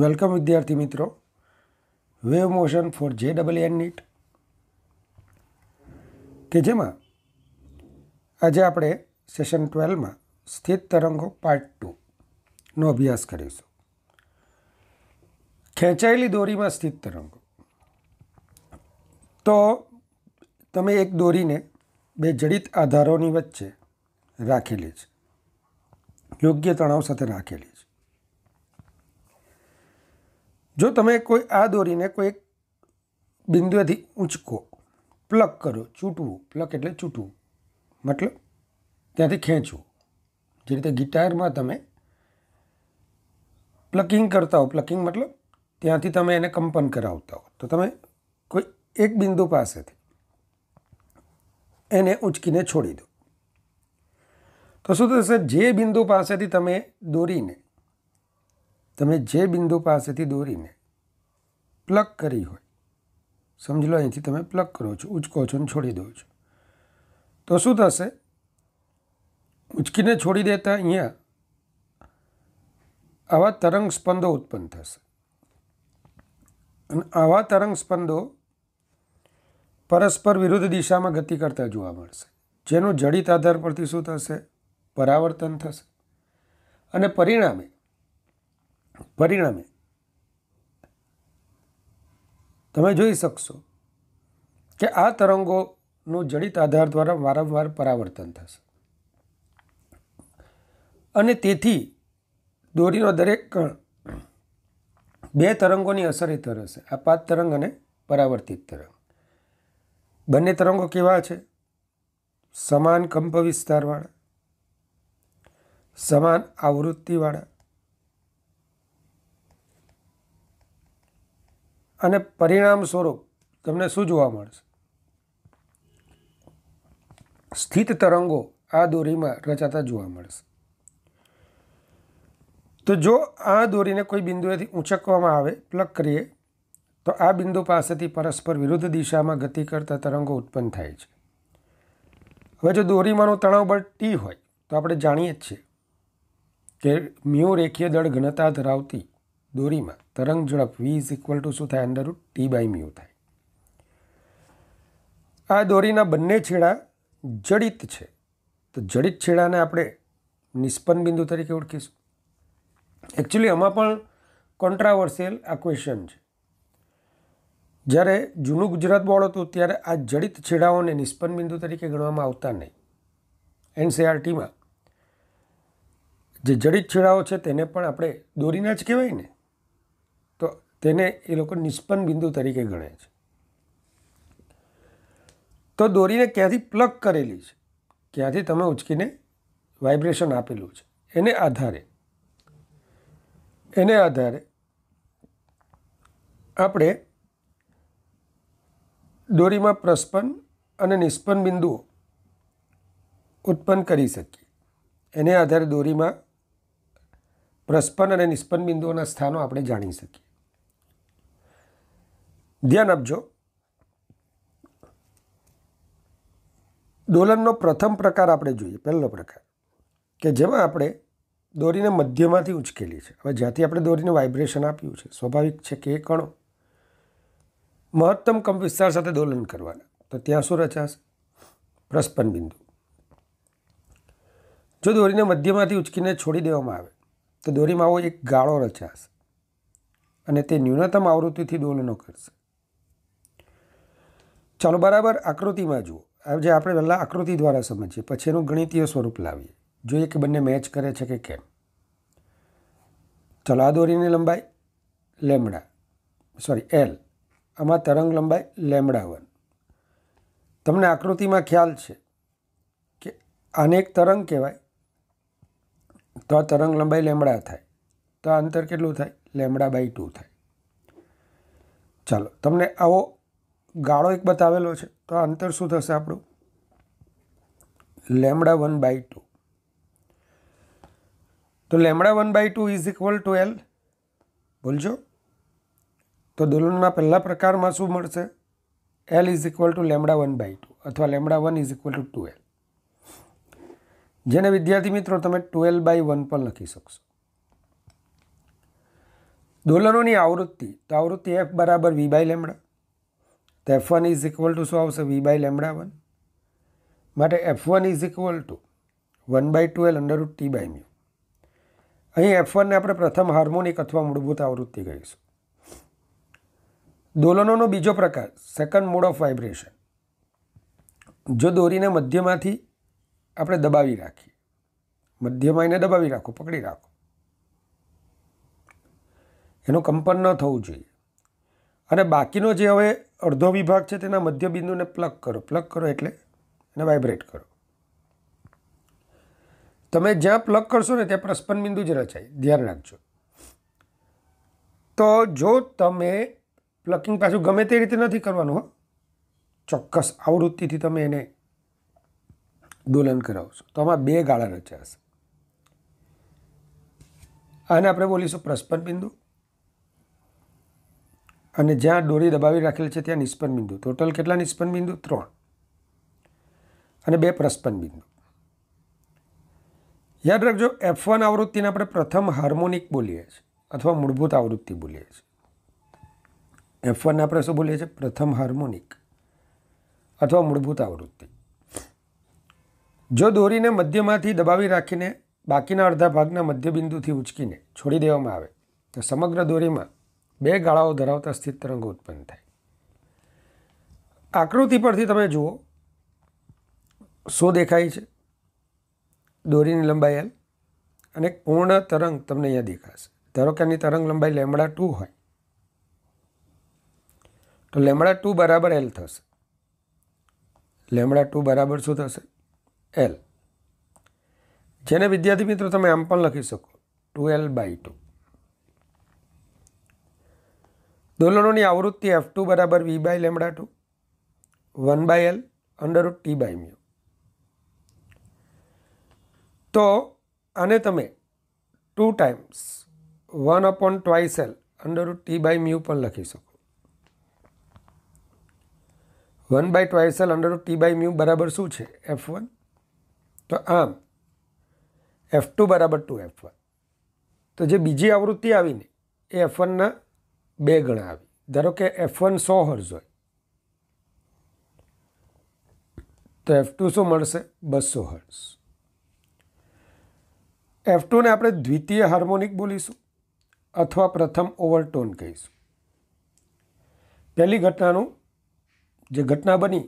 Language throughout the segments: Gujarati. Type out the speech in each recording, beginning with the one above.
વેલકમ વિદ્યાર્થી મિત્રો વેવ મોશન ફોર જે ડબલ એન નીટ કે જેમાં આજે આપણે સેશન ટ્વેલ્વમાં સ્થિત તરંગો પાર્ટ ટુનો અભ્યાસ કરીશું ખેંચાયેલી દોરીમાં સ્થિત તરંગો તો તમે એક દોરીને બે જડિત આધારોની વચ્ચે રાખેલી છે યોગ્ય તણાવ સાથે રાખેલી છે જો તમે કોઈ આ દોરીને કોઈ એક બિંદુએથી ઊંચકો પ્લક કરો ચૂંટવું પ્લક એટલે ચૂંટવું મતલબ ત્યાંથી ખેંચવું જે રીતે ગિટારમાં તમે પ્લકિંગ કરતા હો પ્લકિંગ મતલબ ત્યાંથી તમે એને કંપન કરાવતા હો તો તમે કોઈ એક બિંદુ પાસેથી એને ઉંચકીને છોડી દો તો શું થશે જે બિંદુ પાસેથી તમે દોરીને તમે જે બિંદુ પાસેથી દોરીને પ્લગ કરી હોય સમજી લો અહીંથી તમે પ્લગ કરો છો ઉંચકો છો અને છોડી દો છો તો શું થશે ઉંચકીને છોડી દેતા અહીંયા આવા તરંગ સ્પંદો ઉત્પન્ન થશે અને આવા તરંગ સ્પંદો પરસ્પર વિરુદ્ધ દિશામાં ગતિ કરતા જોવા મળશે જેનું જડિત આધાર પરથી શું થશે પરાવર્તન થશે અને પરિણામે પરિણામે તમે જોઈ શકશો કે આ તરંગોનું જડિત આધાર દ્વારા વારંવાર પરાવર્તન થશે અને તેથી દોરીનો દરેક કણ બે તરંગોની અસર હેઠળ હશે આ પાંચ તરંગ અને પરાવર્તિત તરંગ બંને તરંગો કેવા છે સમાન કંપ વિસ્તારવાળા સમાન આવૃત્તિવાળા અને પરિણામ સ્વરૂપ તમને શું જોવા મળશે સ્થિત તરંગો આ દોરીમાં રચાતા જોવા મળશે તો જો આ દોરીને કોઈ બિંદુએથી ઊંચકવામાં આવે પ્લગ કરીએ તો આ બિંદુ પાસેથી પરસ્પર વિરુદ્ધ દિશામાં ગતિ કરતા તરંગો ઉત્પન્ન થાય છે હવે જો દોરીમાંનું તણાવ બળ ટી હોય તો આપણે જાણીએ જ છીએ કે મ્યુ રેખીય દળ ઘનતા ધરાવતી દોરીમાં તરંગ ઝડપ વી ઇઝ ઇક્વલ ટુ શું થાય અંડરરૂટ ટી બાય મ્યુ થાય આ દોરીના બંને છેડા જડિત છે તો જડિત છેડાને આપણે નિષ્પન્ન બિંદુ તરીકે ઓળખીશું એકચ્યુઅલી આમાં પણ કોન્ટ્રાવર્સિયલ આ ક્વેશ્ચન છે જ્યારે જૂનું ગુજરાત બોર્ડ હતું ત્યારે આ જડિત છેડાઓને નિષ્પન્ન બિંદુ તરીકે ગણવામાં આવતા નહીં એનસીઆરટીમાં e જે જડિત છેડાઓ છે તેને પણ આપણે દોરીના જ કહેવાય ને તેને એ લોકો નિષ્પન્ન બિંદુ તરીકે ગણે છે તો દોરીને ક્યાંથી પ્લગ કરેલી છે ક્યાંથી તમે ઉચકીને વાઇબ્રેશન આપેલું છે એને આધારે એને આધારે આપણે દોરીમાં પ્રસ્પન અને નિષ્પન્ન બિંદુઓ ઉત્પન્ન કરી શકીએ એને આધારે દોરીમાં પ્રસ્પન અને નિષ્પન્ન બિંદુઓના સ્થાનો આપણે જાણી શકીએ ધ્યાન આપજો દોલનનો પ્રથમ પ્રકાર આપણે જોઈએ પહેલો પ્રકાર કે જેમાં આપણે દોરીને મધ્યમાંથી ઉચકેલી છે હવે જ્યાંથી આપણે દોરીને વાઇબ્રેશન આપ્યું છે સ્વાભાવિક છે કે એ કણો મહત્તમ કંપ વિસ્તાર સાથે દોલન કરવાના તો ત્યાં શું રચાશે પ્રસ્પન બિંદુ જો દોરીને મધ્યમાંથી ઉચકીને છોડી દેવામાં આવે તો દોરીમાં આવો એક ગાળો રચાશે અને તે ન્યૂનતમ આવૃત્તિથી દોલનો કરશે ચાલો બરાબર આકૃતિમાં જુઓ જે આપણે પહેલાં આકૃતિ દ્વારા સમજીએ પછી એનું ગણિતીય સ્વરૂપ લાવીએ જોઈએ કે બંને મેચ કરે છે કે કેમ ચાલો આ દોરીની લંબાઈ લેમડા સોરી એલ આમાં તરંગ લંબાઈ લેમડા વન તમને આકૃતિમાં ખ્યાલ છે કે આને એક તરંગ કહેવાય તો આ તરંગ લંબાઈ લેમડા થાય તો આ અંતર કેટલું થાય લેમડા બાય ટુ થાય ચાલો તમને આવો ગાળો એક બતાવેલો છે તો આ અંતર શું થશે આપણું લેમડા વન બાય ટુ તો lambda one by two is equal to L ભૂલજો તો દોલનના પહેલા પ્રકારમાં શું મળશે L is equal to lambda one by two અથવા lambda one is equal to two L જેને વિદ્યાર્થી મિત્રો તમે ટુએલ બાય વન પણ લખી શકશો દોલનોની આવૃત્તિ તો આવૃત્તિ એફ બરાબર વી બાય લેમડા તો F one is equal to શું આવશે વી બાય લેમડા વન માટે F one is equal to one by twelve under root T by mu અહીં એફ વનને આપણે પ્રથમ હાર્મોનિક અથવા મૂળભૂત આવૃત્તિ કહીશું દોલનોનો બીજો પ્રકાર સેકન્ડ મોડ ઓફ વાઇબ્રેશન જો દોરીને મધ્યમાંથી આપણે દબાવી રાખીએ મધ્યમાં એને દબાવી રાખો પકડી રાખો એનું કંપન ન થવું જોઈએ અને બાકીનો જે હવે અડધો વિભાગ છે તેના મધ્ય બિંદુને પ્લગ કરો પ્લગ કરો એટલે એને વાઇબ્રેટ કરો તમે જ્યાં પ્લગ કરશો ને ત્યાં પ્રસ્પન બિંદુ જ રચાય ધ્યાન રાખજો તો જો તમે પ્લકિંગ પાછું ગમે તે રીતે નથી કરવાનું હો ચોક્કસ આવૃત્તિથી તમે એને દોલન કરાવશો તો આમાં બે ગાળા રચાશે આને આપણે બોલીશું પ્રસ્પન બિંદુ અને જ્યાં દોરી દબાવી રાખેલી છે ત્યાં નિષ્પન્ન બિંદુ ટોટલ કેટલા નિસ્પન બિંદુ ત્રણ અને બે પ્રસ્પન બિંદુ યાદ રાખજો એફ વન આવૃત્તિને આપણે પ્રથમ હાર્મોનિક બોલીએ છીએ અથવા મૂળભૂત આવૃત્તિ બોલીએ છીએ એફ વનને આપણે શું બોલીએ છીએ પ્રથમ હાર્મોનિક અથવા મૂળભૂત આવૃત્તિ જો દોરીને મધ્યમાંથી દબાવી રાખીને બાકીના અડધા ભાગના મધ્ય બિંદુથી ઉચકીને છોડી દેવામાં આવે તો સમગ્ર દોરીમાં બે ગાળાઓ ધરાવતા સ્થિત તરંગો ઉત્પન્ન થાય આકૃતિ પરથી તમે જુઓ શું દેખાય છે દોરીની લંબાઈ એલ અને પૂર્ણ તરંગ તમને અહીંયા દેખાશે ધારો કે આની તરંગ લંબાઈ લેમડા ટુ હોય તો લેમડા ટુ બરાબર એલ થશે લેમડા ટુ બરાબર શું થશે એલ જેને વિદ્યાર્થી મિત્રો તમે આમ પણ લખી શકો ટુ એલ બાય ટુ દોલનોની આવૃત્તિ એફ ટુ બરાબર V by lambda two one by L under root T by mu તો આને તમે two times one upon twice L under root T by mu પણ લખી શકો one by twice L under root T by mu બરાબર શું છે એફ વન તો આમ એફ ટુ બરાબર ટુ એફ વન તો જે બીજી આવૃત્તિ આવીને એ એફ વનના બે ગણા આવી ધારો કે એફ વન સો હર્ઝ હોય તો એફ ટુ શું મળશે બસો હર્ઝ એફ ટુને આપણે દ્વિતીય હાર્મોનિક બોલીશું અથવા પ્રથમ ઓવરટોન કહીશું પહેલી ઘટનાનું જે ઘટના બની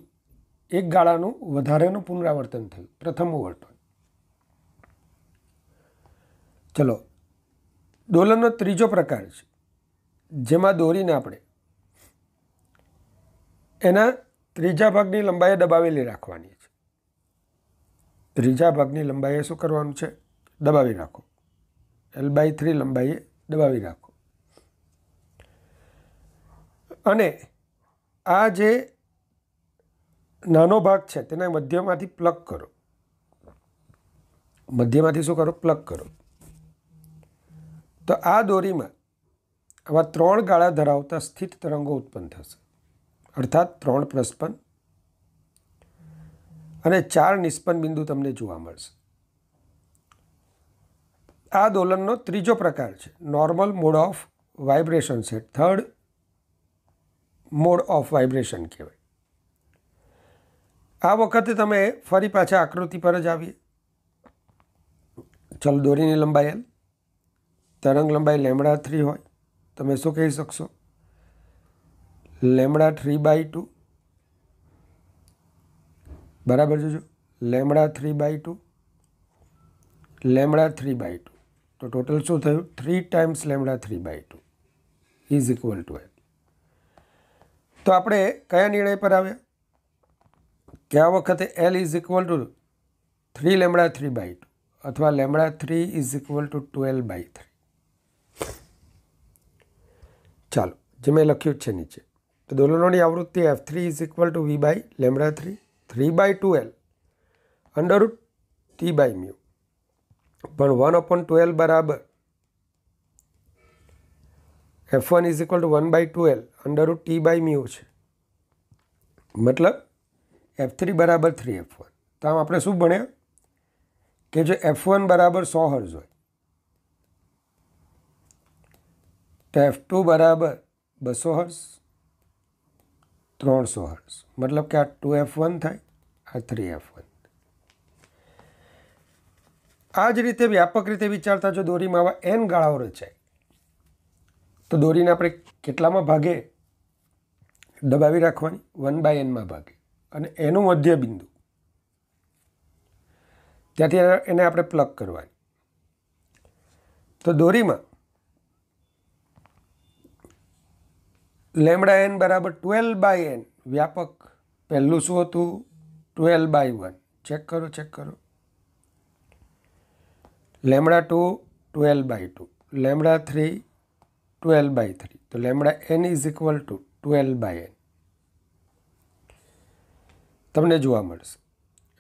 એક ગાળાનું વધારેનું પુનરાવર્તન થયું પ્રથમ ઓવરટોન ચલો ડોલરનો ત્રીજો પ્રકાર છે જેમાં દોરીને આપણે એના ત્રીજા ભાગની લંબાઈએ દબાવેલી રાખવાની છે ત્રીજા ભાગની લંબાઈએ શું કરવાનું છે દબાવી રાખો એલ બાય થ્રી લંબાઈએ દબાવી રાખો અને આ જે નાનો ભાગ છે તેને મધ્યમાંથી પ્લગ કરો મધ્યમાંથી શું કરો પ્લગ કરો તો આ દોરીમાં આવા ત્રણ ગાળા ધરાવતા સ્થિત તરંગો ઉત્પન્ન થશે અર્થાત ત્રણ પ્રસ્પન અને ચાર નિસ્પન બિંદુ તમને જોવા મળશે આ દોલનનો ત્રીજો પ્રકાર છે નોર્મલ મોડ ઓફ વાઇબ્રેશન છે થર્ડ મોડ ઓફ વાઇબ્રેશન કહેવાય આ વખતે તમે ફરી પાછા આકૃતિ પર જ આવીએ ચલ દોરીની લંબાઈ એલ તરંગ લંબાઈ લેમડા થ્રી હોય તમે શું કહી શકશો લેમડા થ્રી બાય ટુ બરાબર જોજો lambda three by two lambda three by two તો ટોટલ શું થયું three times lambda three by two is equal to L તો આપણે કયા નિર્ણય પર આવ્યા કયા વખતે L is equal to three lambda three by two અથવા lambda three is equal to twelve by three ચાલો જે મેં લખ્યું છે નીચે તો દોલનોની આવૃત્તિ F three is equal to V by lambda three three by two two L under root T by mu પણ વન અપોન ટુએલ બરાબર F one is equal to one by two L under root T by mu છે મતલબ એફ થ્રી બરાબર થ્રી એફ વન તો આમ આપણે શું ભણ્યા કે જો એફ વન બરાબર સો હર્ઝ હોય એફ ટુ બરાબર બસો હર્ષ ત્રણસો હર્ષ મતલબ કે આ ટુ એફ વન થાય આ થ્રી એફ વન આ જ રીતે વ્યાપક રીતે વિચારતા જો દોરીમાં આવા એન ગાળાઓ રચાય તો દોરીને આપણે કેટલામાં ભાગે દબાવી રાખવાની વન બાય એનમાં ભાગે અને એનું મધ્ય બિંદુ ત્યાંથી એને આપણે પ્લગ કરવાની તો દોરીમાં લેમડા એન બરાબર ટ્વેલ્વ બાય એન વ્યાપક પહેલું શું હતું ટ્વેલ્વ બાય વન ચેક કરો ચેક કરો lambda two twelve by two lambda three twelve by three તો lambda N is equal to twelve by N તમને જોવા મળશે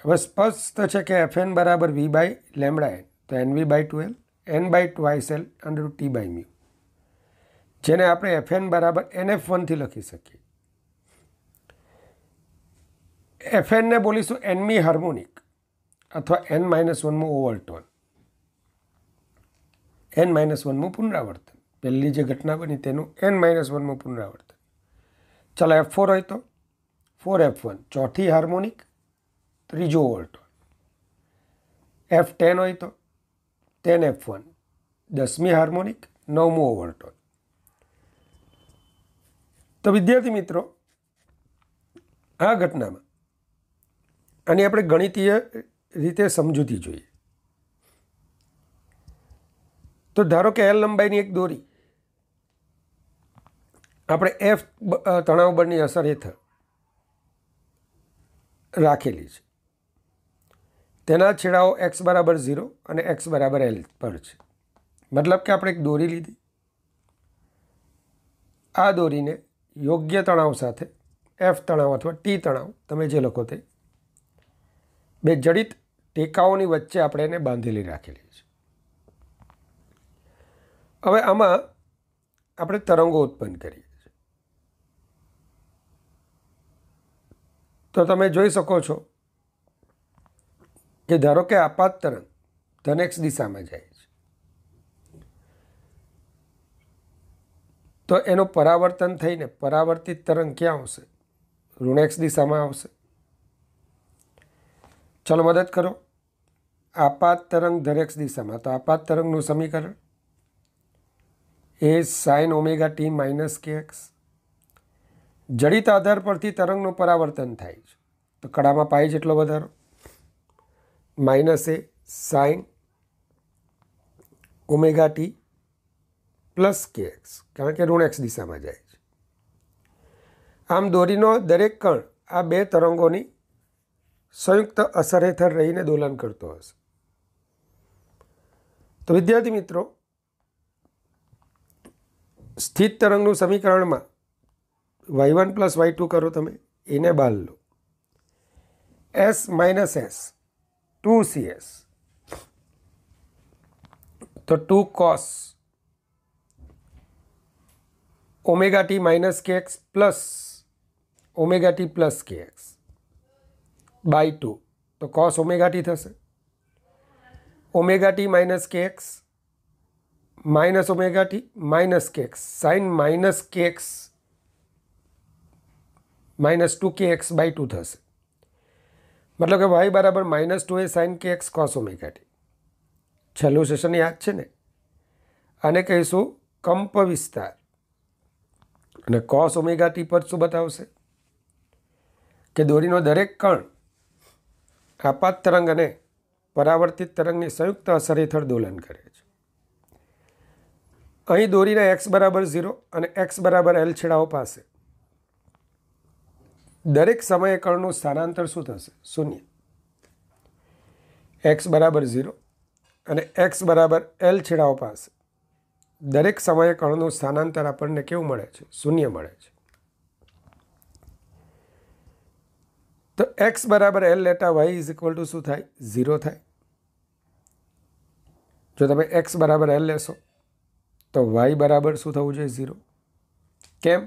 હવે સ્પષ્ટ છે કે એફ એન બરાબર વી બાય લેમડા એન તો N V by twelve N by twice L under T by mu જેને આપણે એફએન બરાબર એનએફ વનથી લખી શકીએ એફએનને બોલીશું એનમી હાર્મોનિક અથવા એન માઇનસ વનમું ઓવરટોન એન માઇનસ વનમું પુનરાવર્તન પહેલી જે ઘટના બની તેનું એન માઇનસ વનમું પુનરાવર્તન ચાલો એફ ફોર હોય તો ફોર એફ વન ચોથી હાર્મોનિક ત્રીજો ઓવરટોન એફ ટેન હોય તો ટેન એફ વન દસમી હાર્મોનિક નવમું ઓવરટોન તો વિદ્યાર્થી મિત્રો આ ઘટનામાં આની આપણે ગણિતીય રીતે સમજૂતી જોઈએ તો ધારો કે એલ લંબાઈની એક દોરી આપણે એફ તણાવ બળની અસર હેઠળ રાખેલી છે તેના છેડાઓ એક્સ બરાબર ઝીરો અને એક્સ બરાબર એલ પર છે મતલબ કે આપણે એક દોરી લીધી આ દોરીને યોગ્ય તણાવ સાથે એફ તણાવ અથવા ટી તણાવ તમે જે લખો તે બે જડિત ટેકાઓની વચ્ચે આપણે એને બાંધેલી રાખેલી છે હવે આમાં આપણે તરંગો ઉત્પન્ન કરીએ છીએ તો તમે જોઈ શકો છો કે ધારો કે આપાત તરંગ ધન દિશામાં જાય તો એનું પરાવર્તન થઈને પરાવર્તિત તરંગ ક્યાં આવશે ઋણેક્ષ દિશામાં આવશે ચલો મદદ કરો આપાત તરંગ દરેક દિશામાં તો આપાત તરંગનું સમીકરણ A sine omega T minus K X જડિત આધાર પરથી તરંગનું પરાવર્તન થાય છે તો કળામાં પાય જેટલો વધારો minus A sine omega T plus K X કારણ કે ઋણ એક્સ દિશામાં જાય છે આમ દોરીનો દરેક કણ આ બે તરંગોની સંયુક્ત અસર હેઠળ રહીને દોલન કરતો હશે તો વિદ્યાર્થી મિત્રો સ્થિત તરંગનું સમીકરણમાં Y one plus Y two કરો તમે એને બાલ લો S minus S two C S તો two cos omega T minus K X plus omega T plus K X by two તો કોસ ઓમેગા ટી થશે omega T minus K X minus omega T minus K X sine minus K X minus two K X by two થશે મતલબ કે વાય બરાબર minus two A sine K X cos omega T છેલ્લું સેશન યાદ છે ને અને કહીશું કંપ વિસ્તાર અને કોસ ઓમેગા ટી પર શું બતાવશે કે દોરીનો દરેક કણ આપાત તરંગ અને પરાવર્તિત તરંગની સંયુક્ત અસર હેઠળ દોલન કરે છે અહીં દોરીના એક્સ બરાબર ઝીરો અને એક્સ બરાબર એલ છેડાઓ પાસે દરેક સમયે કણનું સ્થાનાંતર શું થશે શૂન્ય એક્સ બરાબર ઝીરો અને એક્સ બરાબર એલ છેડાઓ પાસે દરેક સમયે કણનું સ્થાનાંતર આપણને કેવું મળે છે શૂન્ય મળે છે તો એક્સ બરાબર એલ લેટા વાય ઇઝ ઇક્વલ ટુ શું થાય ઝીરો થાય જો તમે એક્સ બરાબર એલ લેશો તો વાય બરાબર શું થવું જોઈએ ઝીરો કેમ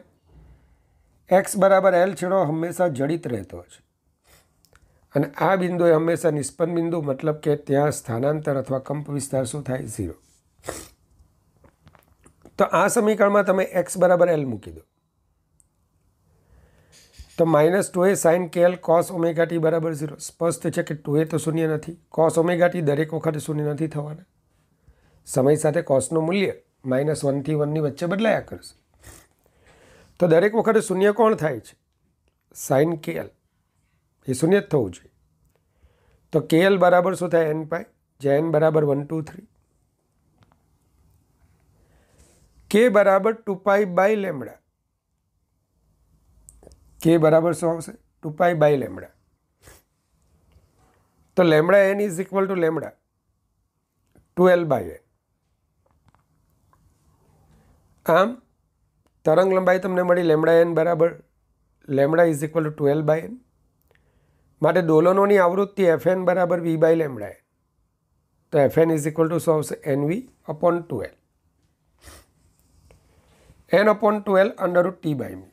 એક્સ બરાબર એલ છેડો હંમેશા જડિત રહેતો છે અને આ બિંદુએ હંમેશા નિષ્પન્ન બિંદુ મતલબ કે ત્યાં સ્થાનાંતર અથવા કંપ વિસ્તાર શું થાય ઝીરો તો આ સમીકરણમાં તમે એક્સ બરાબર એલ મૂકી દો તો minus two A sine K L cos omega T બરાબર ઝીરો સ્પષ્ટ છે કે ટુ એ તો શૂન્ય નથી કોસ ઓમેગા ટી દરેક વખતે શૂન્ય નથી થવાના સમય સાથે કોસનું મૂલ્ય માઇનસ વનથી વનની વચ્ચે બદલાયા કરશે તો દરેક વખતે શૂન્ય કોણ થાય છે સાઇન કે એલ એ શૂન્ય જ થવું જોઈએ તો કે એલ બરાબર શું થાય એન પાય જે એન બરાબર વન ટુ થ્રી કે બરાબર ટુ પાઈ બાય લેમડા કે બરાબર શું આવશે ટુ પાઈ બાય લેમડા તો lambda N is equal to lambda two by N આમ તરંગ લંબાઈ તમને મળી લેમડા એન બરાબર lambda is equal to twelve by N માટે ડોલનોની આવૃત્તિ એફ એન બરાબર વી બાય લેમડા એન તો F N is equal to શું આવશે N V upon twelve N upon twelve under root T by મી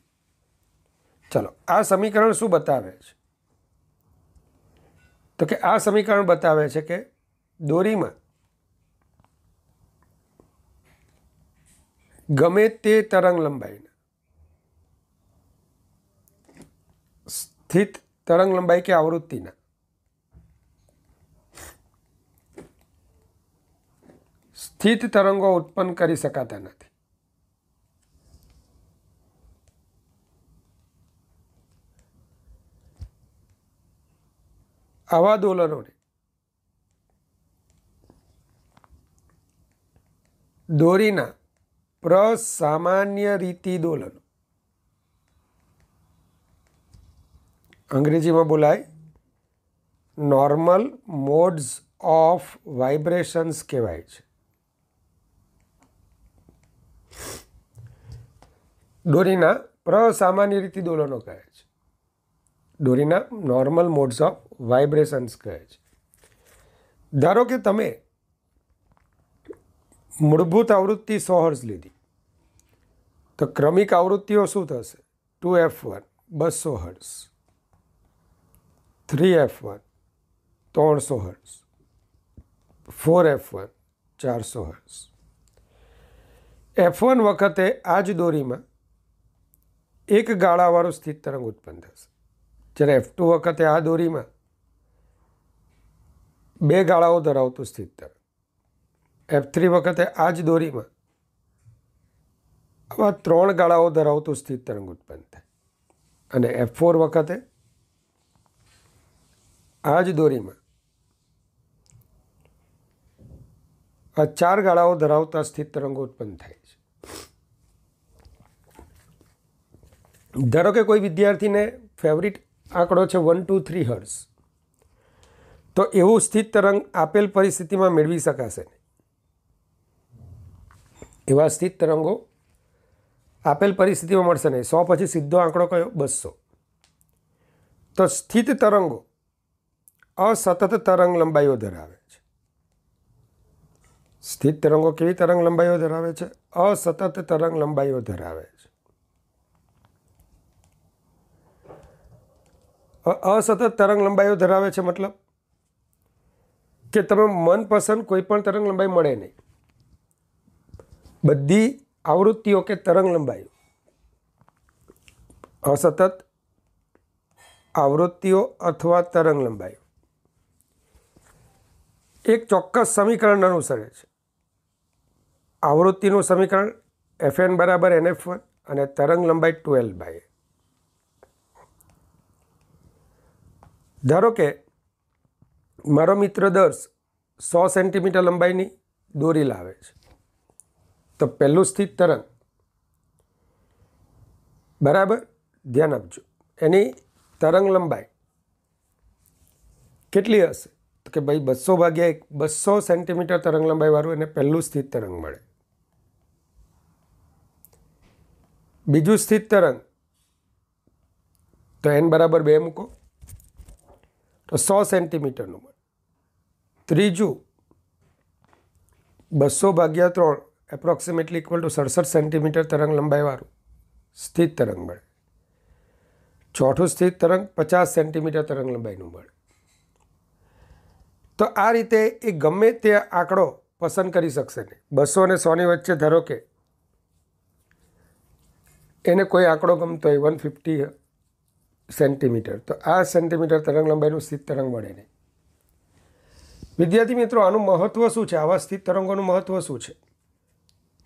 ચલો આ સમીકરણ શું બતાવે છે તો કે આ સમીકરણ બતાવે છે કે દોરીમાં ગમે તે તરંગ લંબાઈના સ્થિત તરંગ લંબાઈ કે આવૃત્તિના સ્થિત તરંગો ઉત્પન્ન કરી શકાતા નથી આવા દોલનોને દોરીના પ્રસામાન્ય રીતિ દોલનો અંગ્રેજીમાં બોલાય નોર્મલ મોડ્સ ઓફ વાઇબ્રેશન્સ કહેવાય છે દોરીના પ્રસામાન્ય રીતિ દોલનો કહે દોરીના નોર્મલ મોડ્સ ઓફ વાઇબ્રેશન્સ કહે છે ધારો કે તમે મૂળભૂત આવૃત્તિ સો હર્સ લીધી તો ક્રમિક આવૃત્તિઓ શું થશે ટુ એફ વન બસો હર્સ થ્રી એફ વન ત્રણસો હર્સ ફોર એફ વન ચારસો હર્સ એફ વન વખતે આ જ દોરીમાં એક ગાળાવાળું સ્થિત તરંગ ઉત્પન્ન થશે જ્યારે એફ ટુ વખતે આ દોરીમાં બે ગાળાઓ ધરાવતું સ્થિતર એફ થ્રી વખતે આ જ દોરીમાં આવા ત્રણ ગાળાઓ ધરાવતું સ્થિત તરંગ ઉત્પન્ન થાય અને એફ ફોર વખતે આ જ દોરીમાં આ ચાર ગાળાઓ ધરાવતા સ્થિત તરંગો ઉત્પન્ન થાય છે ધારો કે કોઈ વિદ્યાર્થીને ફેવરિટ આંકડો છે વન ટુ થ્રી હર્સ તો એવું સ્થિત તરંગ આપેલ પરિસ્થિતિમાં મેળવી શકાશે એવા સ્થિત તરંગો આપેલ પરિસ્થિતિમાં મળશે નહીં સો પછી સીધો આંકડો કયો બસો તો સ્થિત તરંગો અસતત તરંગ લંબાઈઓ ધરાવે છે સ્થિત તરંગો કેવી તરંગ લંબાઈઓ ધરાવે છે અસતત તરંગ લંબાઈઓ ધરાવે છે અસતત તરંગ લંબાઈઓ ધરાવે છે મતલબ કે તમે મનપસંદ કોઈ પણ તરંગ લંબાઈ મળે નહીં બધી આવૃત્તિઓ કે તરંગ લંબાઈઓ અસતત આવૃત્તિઓ અથવા તરંગ લંબાઈઓ એક ચોક્કસ સમીકરણ અનુસરે છે આવૃત્તિનું સમીકરણ એફ એન બરાબર એન એફ વન અને તરંગ લંબાઈ ટ્વેલ્વ બાય ધારો કે મારો મિત્ર દર્શ સો સેન્ટીમીટર લંબાઈની દોરી લાવે છે તો પહેલું સ્થિત તરંગ બરાબર ધ્યાન આપજો એની તરંગ લંબાઈ કેટલી હશે તો કે ભાઈ બસો ભાગ્યા એક બસો સેન્ટીમીટર તરંગ લંબાઈવાળું એને પહેલું સ્થિત તરંગ મળે બીજું સ્થિત તરંગ તો એન બરાબર બે મૂકો તો સો સેન્ટીમીટરનું મળે ત્રીજું બસો ભાગ્યા ત્રણ એપ્રોક્સિમેટલી ઇક્વલ ટુ સડસઠ સેન્ટીમીટર તરંગ લંબાઈવાળું સ્થિત તરંગ મળે ચોથું સ્થિત તરંગ પચાસ સેન્ટીમીટર તરંગ લંબાઈનું મળે તો આ રીતે એ ગમે તે આંકડો પસંદ કરી શકશે નહીં બસો અને સોની વચ્ચે ધારો કે એને કોઈ આંકડો ગમતો હોય વન ફિફ્ટી સેન્ટીમીટર તો આ સેન્ટીમીટર તરંગ લંબાઈનું સ્થિત તરંગ બને નહીં વિદ્યાર્થી મિત્રો આનું મહત્ત્વ શું છે આવા સ્થિત તરંગોનું મહત્ત્વ શું છે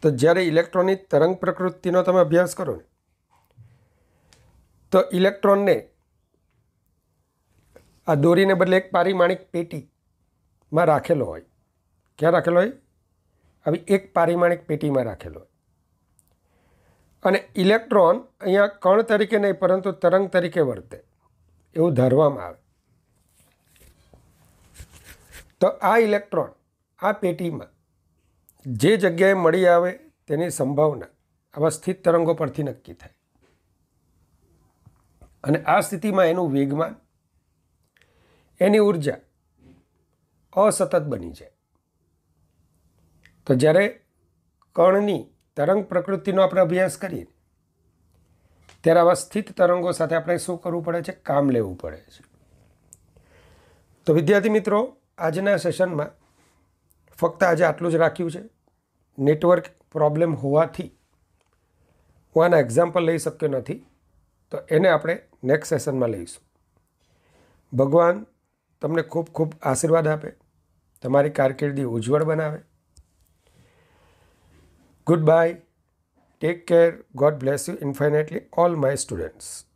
તો જ્યારે ઇલેક્ટ્રોનિક તરંગ પ્રકૃતિનો તમે અભ્યાસ કરો ને તો ઇલેક્ટ્રોનને આ દોરીને બદલે એક પારિમાણિક પેટીમાં રાખેલો હોય ક્યાં રાખેલો હોય આવી એક પારિમાણિક પેટીમાં રાખેલો હોય અને ઇલેક્ટ્રોન અહીંયા કણ તરીકે નહીં પરંતુ તરંગ તરીકે વર્તે એવું ધારવામાં આવે તો આ ઇલેક્ટ્રોન આ પેટીમાં જે જગ્યાએ મળી આવે તેની સંભાવના આવા સ્થિત તરંગો પરથી નક્કી થાય અને આ સ્થિતિમાં એનું વેગમાન એની ઉર્જા અસતત બની જાય તો જ્યારે કણની તરંગ પ્રકૃતિનો આપણે અભ્યાસ કરીએ ત્યારે આવા સ્થિત તરંગો સાથે આપણે શું કરવું પડે છે કામ લેવું પડે છે તો વિદ્યાર્થી મિત્રો આજના સેશનમાં ફક્ત આજે આટલું જ રાખ્યું છે નેટવર્ક પ્રોબ્લેમ હોવાથી હું આના એક્ઝામ્પલ લઈ શક્યો નથી તો એને આપણે નેક્સ્ટ સેશનમાં લઈશું ભગવાન તમને ખૂબ ખૂબ આશીર્વાદ આપે તમારી કારકિર્દી ઉજ્જવળ બનાવે Goodbye. Take care. God bless you infinitely, all my students.